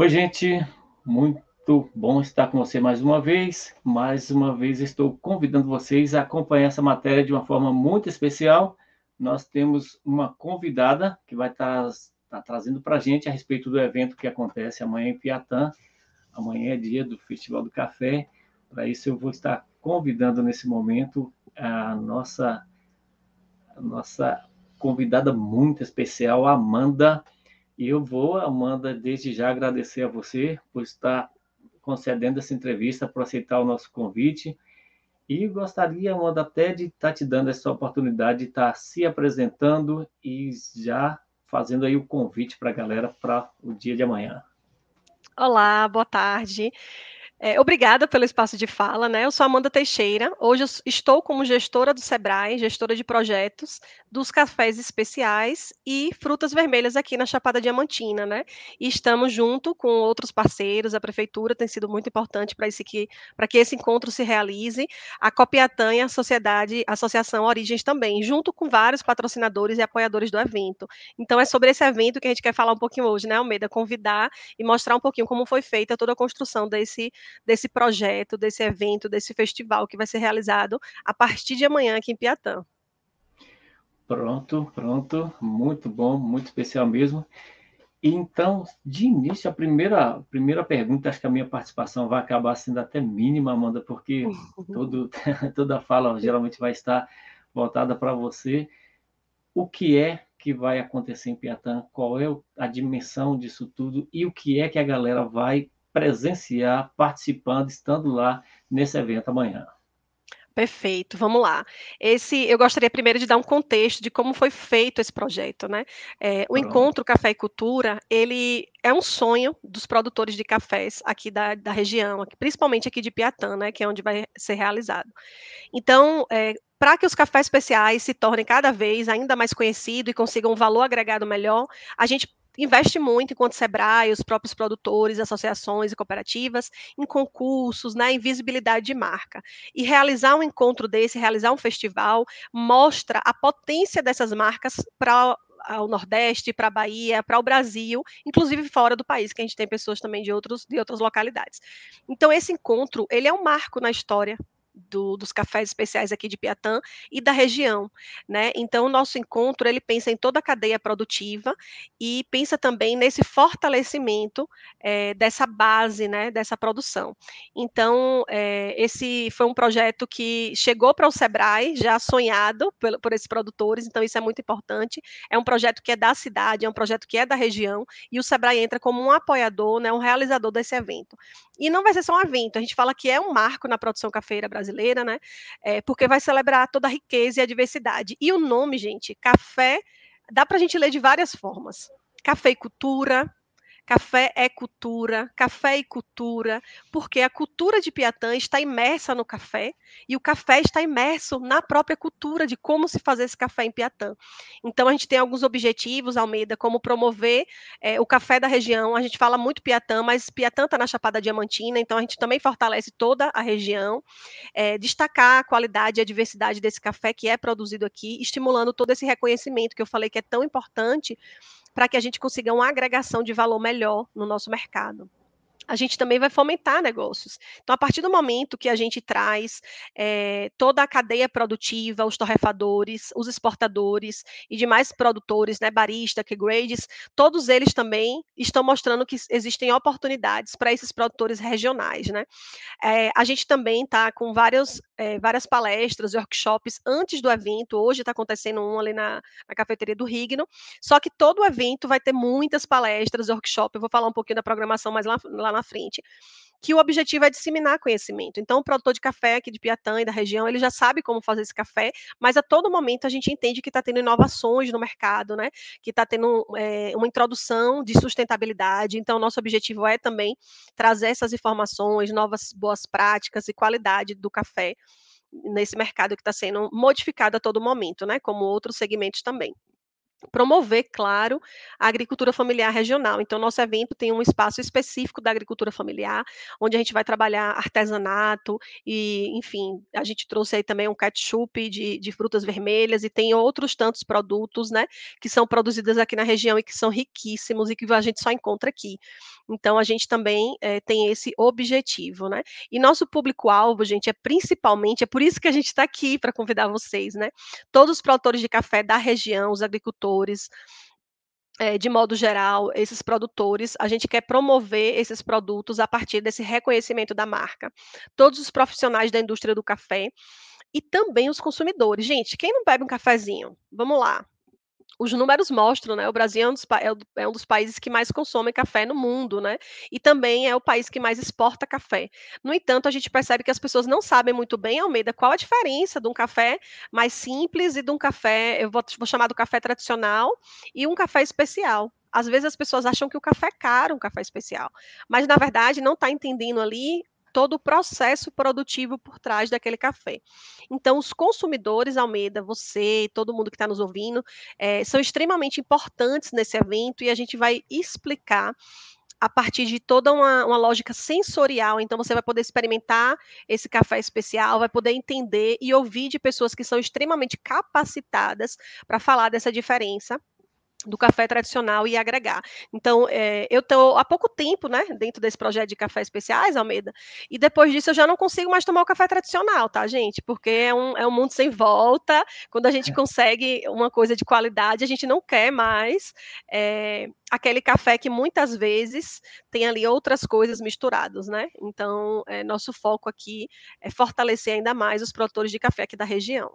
Oi, gente, muito bom estar com você mais uma vez. Mais uma vez estou convidando vocês a acompanhar essa matéria de uma forma muito especial. Nós temos uma convidada que vai estar, tá, tá trazendo para a gente a respeito do evento que acontece amanhã em Piatã. Amanhã é dia do Festival do Café. Para isso, eu vou estar convidando nesse momento a nossa, a nossa convidada muito especial, Amanda e eu vou, Amanda, desde já agradecer a você por estar concedendo essa entrevista, por aceitar o nosso convite. E gostaria, Amanda, até de estar te dando essa oportunidade de estar se apresentando e já fazendo aí o convite para a galera para o dia de amanhã. Olá, boa tarde. É, obrigada pelo espaço de fala, né? Eu sou Amanda Teixeira. Hoje estou como gestora do Sebrae, gestora de projetos dos cafés especiais e frutas vermelhas aqui na Chapada Diamantina, né? E estamos junto com outros parceiros, a prefeitura tem sido muito importante para esse que para que esse encontro se realize, a Copiatã e a sociedade, a Associação Origens também, junto com vários patrocinadores e apoiadores do evento. Então é sobre esse evento que a gente quer falar um pouquinho hoje, né, Almeida, convidar e mostrar um pouquinho como foi feita toda a construção desse desse projeto, desse evento, desse festival que vai ser realizado a partir de amanhã aqui em Piatã. Pronto, pronto, muito bom, muito especial mesmo. Então, de início, a primeira, primeira pergunta, acho que a minha participação vai acabar sendo até mínima, Amanda, porque todo, toda fala geralmente vai estar voltada para você. O que é que vai acontecer em Piatã? Qual é a dimensão disso tudo? E o que é que a galera vai presenciar, participando, estando lá nesse evento amanhã. Perfeito, vamos lá. Esse, eu gostaria primeiro de dar um contexto de como foi feito esse projeto, né? É, o Pronto. encontro Café e Cultura, ele é um sonho dos produtores de cafés aqui da, da região, principalmente aqui de Piatã, né? Que é onde vai ser realizado. Então, é, para que os cafés especiais se tornem cada vez ainda mais conhecidos e consigam um valor agregado melhor, a gente investe muito enquanto Sebrae, os próprios produtores, associações e cooperativas, em concursos, né, em visibilidade de marca. E realizar um encontro desse, realizar um festival, mostra a potência dessas marcas para ao Nordeste, para a Bahia, para o Brasil, inclusive fora do país, que a gente tem pessoas também de, outros, de outras localidades. Então, esse encontro, ele é um marco na história do, dos cafés especiais aqui de Piatã e da região, né? Então o nosso encontro ele pensa em toda a cadeia produtiva e pensa também nesse fortalecimento é, dessa base, né? Dessa produção. Então é, esse foi um projeto que chegou para o Sebrae já sonhado por, por esses produtores, então isso é muito importante. É um projeto que é da cidade, é um projeto que é da região e o Sebrae entra como um apoiador, né? Um realizador desse evento. E não vai ser só um evento, a gente fala que é um marco na produção cafeira brasileira brasileira, né? É, porque vai celebrar toda a riqueza e a diversidade. E o nome, gente, café, dá para a gente ler de várias formas. Cafeicultura, Café é cultura, café e cultura, porque a cultura de Piatã está imersa no café e o café está imerso na própria cultura de como se fazer esse café em Piatã. Então, a gente tem alguns objetivos, Almeida, como promover é, o café da região. A gente fala muito Piatã, mas Piatã está na Chapada Diamantina, então a gente também fortalece toda a região, é, destacar a qualidade e a diversidade desse café que é produzido aqui, estimulando todo esse reconhecimento que eu falei que é tão importante para que a gente consiga uma agregação de valor melhor no nosso mercado a gente também vai fomentar negócios. Então, a partir do momento que a gente traz é, toda a cadeia produtiva, os torrefadores, os exportadores e demais produtores, né, barista, que grades, todos eles também estão mostrando que existem oportunidades para esses produtores regionais, né? É, a gente também está com várias é, eh, várias palestras, workshops antes do evento. Hoje está acontecendo um ali na, na cafeteria do Rigno. Só que todo o evento vai ter muitas palestras, workshops. Eu vou falar um pouquinho da programação mais lá, lá na na frente que o objetivo é disseminar conhecimento. Então, o produtor de café aqui de Piatã e da região, ele já sabe como fazer esse café, mas a todo momento a gente entende que está tendo inovações no mercado, né? Que está tendo é, uma introdução de sustentabilidade. Então, nosso objetivo é também trazer essas informações, novas boas práticas e qualidade do café nesse mercado que está sendo modificado a todo momento, né? Como outros segmentos também promover, claro, a agricultura familiar regional. Então, nosso evento tem um espaço específico da agricultura familiar, onde a gente vai trabalhar artesanato e, enfim, a gente trouxe aí também um ketchup de, de frutas vermelhas e tem outros tantos produtos, né, que são produzidos aqui na região e que são riquíssimos e que a gente só encontra aqui. Então, a gente também é, tem esse objetivo, né? E nosso público-alvo, gente, é principalmente, é por isso que a gente está aqui para convidar vocês, né? Todos os produtores de café da região, os agricultores produtores. É, de modo geral, esses produtores, a gente quer promover esses produtos a partir desse reconhecimento da marca. Todos os profissionais da indústria do café e também os consumidores. Gente, quem não bebe um cafezinho? Vamos lá os números mostram, né? O Brasil é um, dos, é, é um, dos, países que mais consomem café no mundo, né? E também é o país que mais exporta café. No entanto, a gente percebe que as pessoas não sabem muito bem, Almeida, qual a diferença de um café mais simples e de um café, eu vou, vou chamar do café tradicional, e um café especial. Às vezes as pessoas acham que o café é caro, um café especial, mas na verdade não está entendendo ali todo o processo produtivo por trás daquele café. Então, os consumidores, Almeida, você, todo mundo que está nos ouvindo, é, são extremamente importantes nesse evento e a gente vai explicar a partir de toda uma, uma, lógica sensorial. Então, você vai poder experimentar esse café especial, vai poder entender e ouvir de pessoas que são extremamente capacitadas para falar dessa diferença do café tradicional e agregar. Então, é, eu estou há pouco tempo, né, dentro desse projeto de café especiais, Almeida, e depois disso eu já não consigo mais tomar o café tradicional, tá, gente? Porque é um, é um mundo sem volta, quando a gente é. consegue uma coisa de qualidade, a gente não quer mais é, aquele café que muitas vezes tem ali outras coisas misturadas, né? Então, é, nosso foco aqui é fortalecer ainda mais os produtores de café aqui da região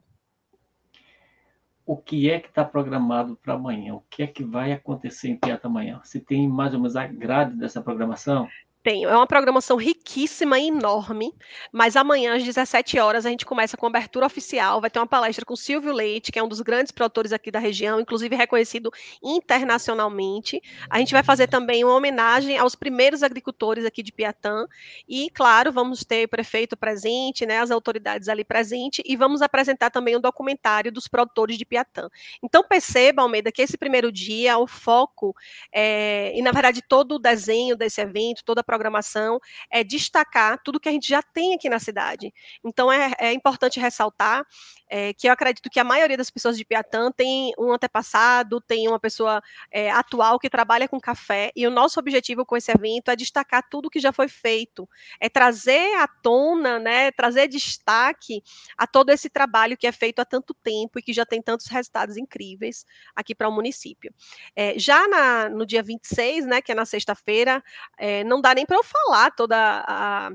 o que é que está programado para amanhã, o que é que vai acontecer em teatro amanhã. Se tem mais ou menos a grade dessa programação? Tenho. É uma programação riquíssima e enorme, mas amanhã às 17 horas a gente começa com a abertura oficial, vai ter uma palestra com Silvio Leite, que é um dos grandes produtores aqui da região, inclusive reconhecido internacionalmente. A gente vai fazer também uma homenagem aos primeiros agricultores aqui de Piatã e, claro, vamos ter o prefeito presente, né, as autoridades ali presentes e vamos apresentar também um documentário dos produtores de Piatã. Então perceba, Almeida, que esse primeiro dia o foco é, e na verdade todo o desenho desse evento, toda a programação é destacar tudo que a gente já tem aqui na cidade. Então, é, é importante ressaltar é, que eu acredito que a maioria das pessoas de Piatã tem um antepassado, tem uma pessoa é, atual que trabalha com café, e o nosso objetivo com esse evento é destacar tudo que já foi feito, é trazer à tona, né, trazer destaque a todo esse trabalho que é feito há tanto tempo e que já tem tantos resultados incríveis aqui para o município. É, já na, no dia 26, né, que é na sexta-feira, é, não dá nem nem para eu falar toda a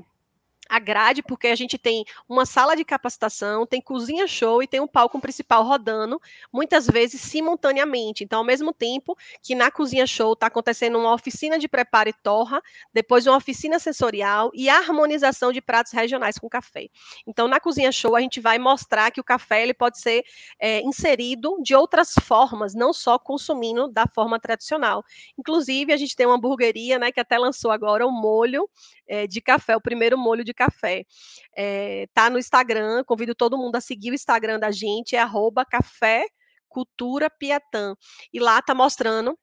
a grade, porque a gente tem uma sala de capacitação, tem cozinha show e tem um palco principal rodando, muitas vezes simultaneamente. Então, ao mesmo tempo que na cozinha show está acontecendo uma oficina de preparo e torra, depois uma oficina sensorial e harmonização de pratos regionais com café. Então, na cozinha show, a gente vai mostrar que o café ele pode ser é, inserido de outras formas, não só consumindo da forma tradicional. Inclusive, a gente tem uma hamburgueria, né, que até lançou agora o um molho é, de café, o primeiro molho de Café. É, tá no Instagram, convido todo mundo a seguir o Instagram da gente, é arroba Café Cultura Piatã. E lá tá mostrando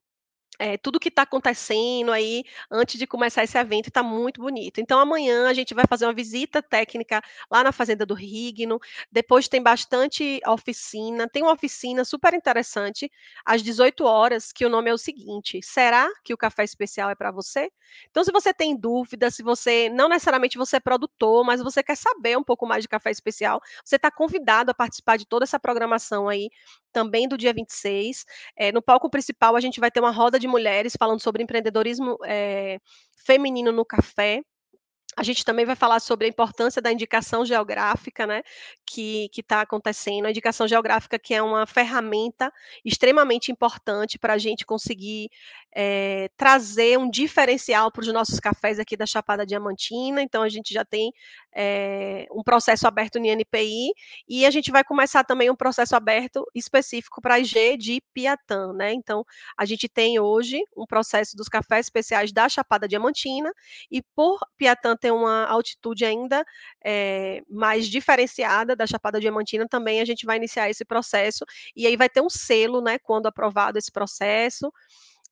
é, tudo que está acontecendo aí antes de começar esse evento está muito bonito. Então, amanhã a gente vai fazer uma visita técnica lá na Fazenda do Rigno. Depois tem bastante oficina, tem uma oficina super interessante às 18 horas, que o nome é o seguinte: será que o café especial é para você? Então, se você tem dúvida, se você não necessariamente você é produtor, mas você quer saber um pouco mais de café especial, você está convidado a participar de toda essa programação aí, também do dia 26. É, eh, no palco principal, a gente vai ter uma roda de de mulheres falando sobre empreendedorismo é, feminino no café. A gente também vai falar sobre a importância da indicação geográfica, né, que está acontecendo. A indicação geográfica que é uma ferramenta extremamente importante para a gente conseguir é, trazer um diferencial para os nossos cafés aqui da Chapada Diamantina. Então, a gente já tem é, um processo aberto no INPI e a gente vai começar também um processo aberto específico para a IG de Piatã, né? Então, a gente tem hoje um processo dos cafés especiais da Chapada Diamantina e por Piatã ter uma altitude ainda é, mais diferenciada da Chapada Diamantina, também a gente vai iniciar esse processo e aí vai ter um selo, né? Quando aprovado esse processo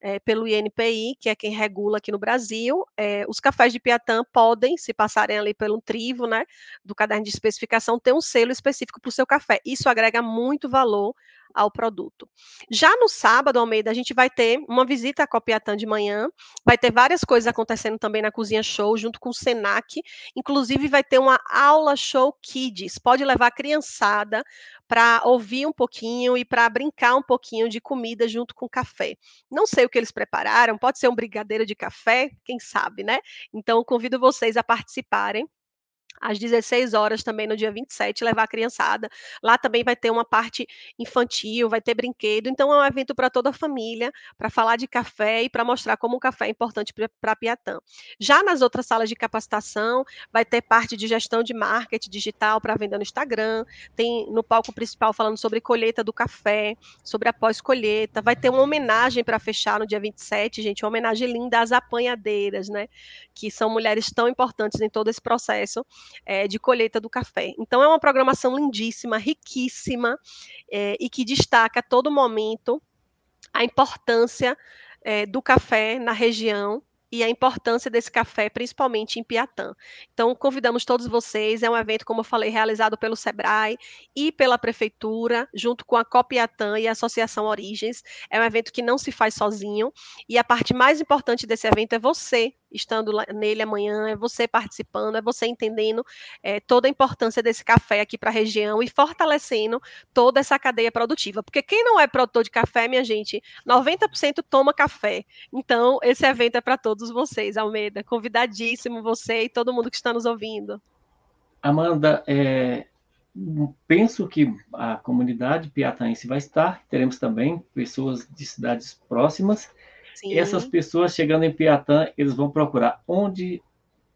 é, pelo INPI, que é quem regula aqui no Brasil, é, os cafés de Piatã podem, se passarem ali pelo trivo, né, do caderno de especificação, ter um selo específico para o seu café. Isso agrega muito valor ao produto. Já no sábado, Almeida, a gente vai ter uma visita à Copiatã de manhã, vai ter várias coisas acontecendo também na Cozinha Show, junto com o Senac, inclusive vai ter uma aula show kids, pode levar a criançada para ouvir um pouquinho e para brincar um pouquinho de comida junto com café. Não sei o que eles prepararam, pode ser um brigadeiro de café, quem sabe, né? Então convido vocês a participarem às 16 horas também no dia 27 levar a criançada. Lá também vai ter uma parte infantil, vai ter brinquedo. Então é um evento para toda a família, para falar de café e para mostrar como o café é importante para Piatã. Já nas outras salas de capacitação, vai ter parte de gestão de marketing digital para venda no Instagram, tem no palco principal falando sobre colheita do café, sobre a pós-colheita, vai ter uma homenagem para fechar no dia 27, gente, uma homenagem linda às apanhadeiras, né? Que são mulheres tão importantes em todo esse processo é, de colheita do café. Então, é uma programação lindíssima, riquíssima, é, e que destaca a todo momento a importância é, do café na região e a importância desse café, principalmente em Piatã. Então, convidamos todos vocês. É um evento, como eu falei, realizado pelo SEBRAE e pela Prefeitura, junto com a Copiatã e a Associação Origens. É um evento que não se faz sozinho. E a parte mais importante desse evento é você, estando lá, nele amanhã, é você participando, é você entendendo é, toda a importância desse café aqui para a região e fortalecendo toda essa cadeia produtiva. Porque quem não é produtor de café, minha gente, 90% toma café. Então, esse evento é para todos vocês, Almeida. Convidadíssimo você e todo mundo que está nos ouvindo. Amanda, é, penso que a comunidade piataense vai estar, teremos também pessoas de cidades próximas, essas pessoas chegando em Piatã, eles vão procurar onde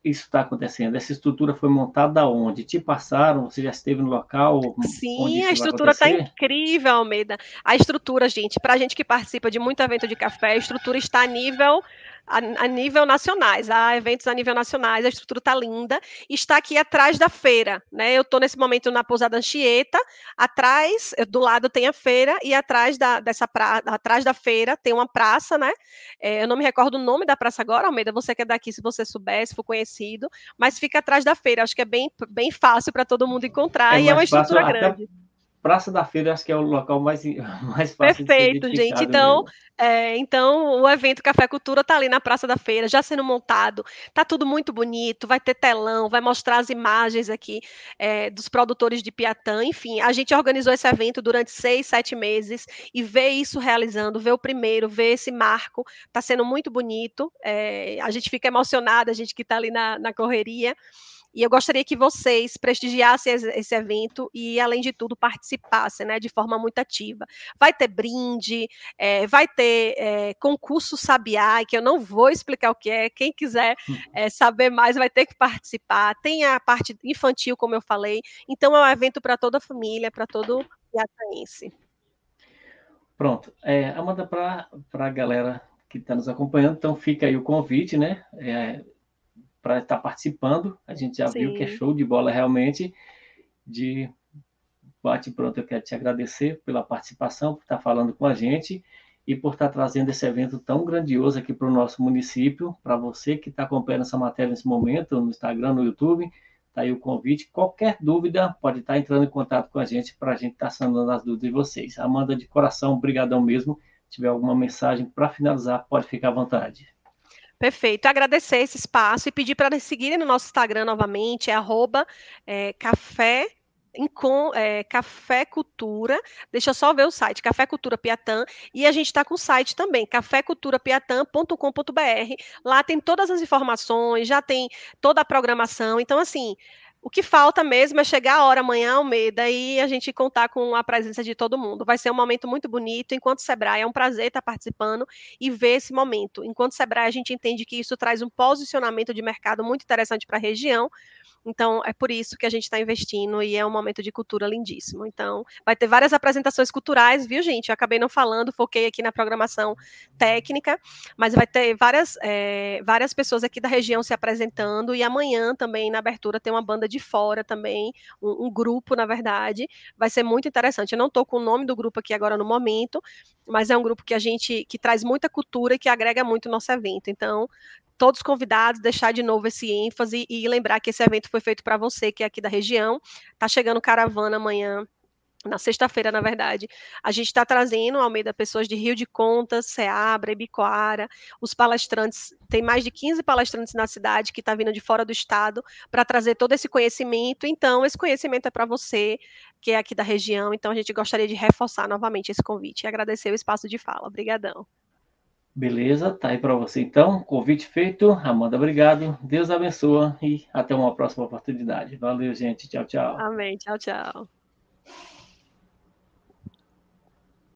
isso está acontecendo? Essa estrutura foi montada onde? Te passaram? Você já esteve no local? Sim, a estrutura está incrível, Almeida. A estrutura, gente, para a gente que participa de muito evento de café, a estrutura está a nível a, a nível nacionais, há eventos a nível nacionais, a estrutura está linda, está aqui atrás da feira, né? Eu estou nesse momento na Pousada Anchieta, atrás, eh, do lado tem a feira, e atrás da, dessa pra, atrás da feira tem uma praça, né? É, eu não me recordo o nome da praça agora, Almeida, você que é daqui, se você soubesse, for conhecido, mas fica atrás da feira, acho que é bem, bem fácil para todo mundo encontrar, é e é uma estrutura grande. Até Praça da Feira, acho que é o local mais, mais fácil Perfeito, de gente. Então, é, então, o evento Café Cultura tá ali na Praça da Feira, já sendo montado. Tá tudo muito bonito, vai ter telão, vai mostrar as imagens aqui é, dos produtores de Piatã. Enfim, a gente organizou esse evento durante seis, sete meses e ver isso realizando, ver o primeiro, ver esse marco, tá sendo muito bonito. É, a gente fica emocionada, a gente que está ali na, na correria. E eu gostaria que vocês prestigiassem esse evento e, além de tudo, participassem né, de forma muito ativa. Vai ter brinde, é, vai ter é, concurso Sabiá, que eu não vou explicar o que é. Quem quiser é, saber mais vai ter que participar. Tem a parte infantil, como eu falei. Então, é um evento para toda a família, para todo piataense. Pronto. É, Amanda, para a galera que está nos acompanhando, então fica aí o convite, né? É, para estar tá participando. A gente já Sim. viu que é show de bola realmente. De bate pronto, eu quero te agradecer pela participação, por estar tá falando com a gente e por estar tá trazendo esse evento tão grandioso aqui para o nosso município. Para você que está acompanhando essa matéria nesse momento, no Instagram, no YouTube, está aí o convite. Qualquer dúvida, pode estar entrando em contato com a gente para a gente estar sanando as dúvidas de vocês. Amanda, de coração, brigadão mesmo. Se tiver alguma mensagem para finalizar, pode ficar à vontade. Perfeito. Agradecer esse espaço e pedir para seguirem no nosso Instagram novamente, é arroba é, café com, é, Café Cultura, deixa eu só ver o site, Café Cultura Piatã, e a gente está com o site também, caféculturapiatã.com.br, lá tem todas as informações, já tem toda a programação, então assim, o que falta mesmo é chegar a hora amanhã, é Almeida, e a gente contar com a presença de todo mundo. Vai ser um momento muito bonito. Enquanto Sebrae, é um prazer estar participando e ver esse momento. Enquanto Sebrae, a gente entende que isso traz um posicionamento de mercado muito interessante para a região. Então, é por isso que a gente está investindo e é um momento de cultura lindíssimo. Então, vai ter várias apresentações culturais, viu, gente? Eu acabei não falando, foquei aqui na programação técnica, mas vai ter várias, é, várias pessoas aqui da região se apresentando e amanhã também, na abertura, tem uma banda de de fora também, um, um grupo, na verdade, vai ser muito interessante. Eu não estou com o nome do grupo aqui agora no momento, mas é um grupo que a gente que traz muita cultura e que agrega muito o nosso evento. Então, todos convidados, deixar de novo esse ênfase e lembrar que esse evento foi feito para você, que é aqui da região. Tá chegando caravana amanhã na sexta-feira, na verdade, a gente está trazendo, Almeida, pessoas de Rio de Contas, Ceabra, Ibicoara, os palestrantes, tem mais de 15 palestrantes na cidade que está vindo de fora do estado para trazer todo esse conhecimento. Então, esse conhecimento é para você, que é aqui da região. Então, a gente gostaria de reforçar novamente esse convite e agradecer o espaço de fala. Obrigadão. Beleza, tá aí para você então. Convite feito. Amanda, obrigado. Deus abençoa e até uma próxima oportunidade. Valeu, gente. Tchau, tchau. Amém. Tchau, tchau.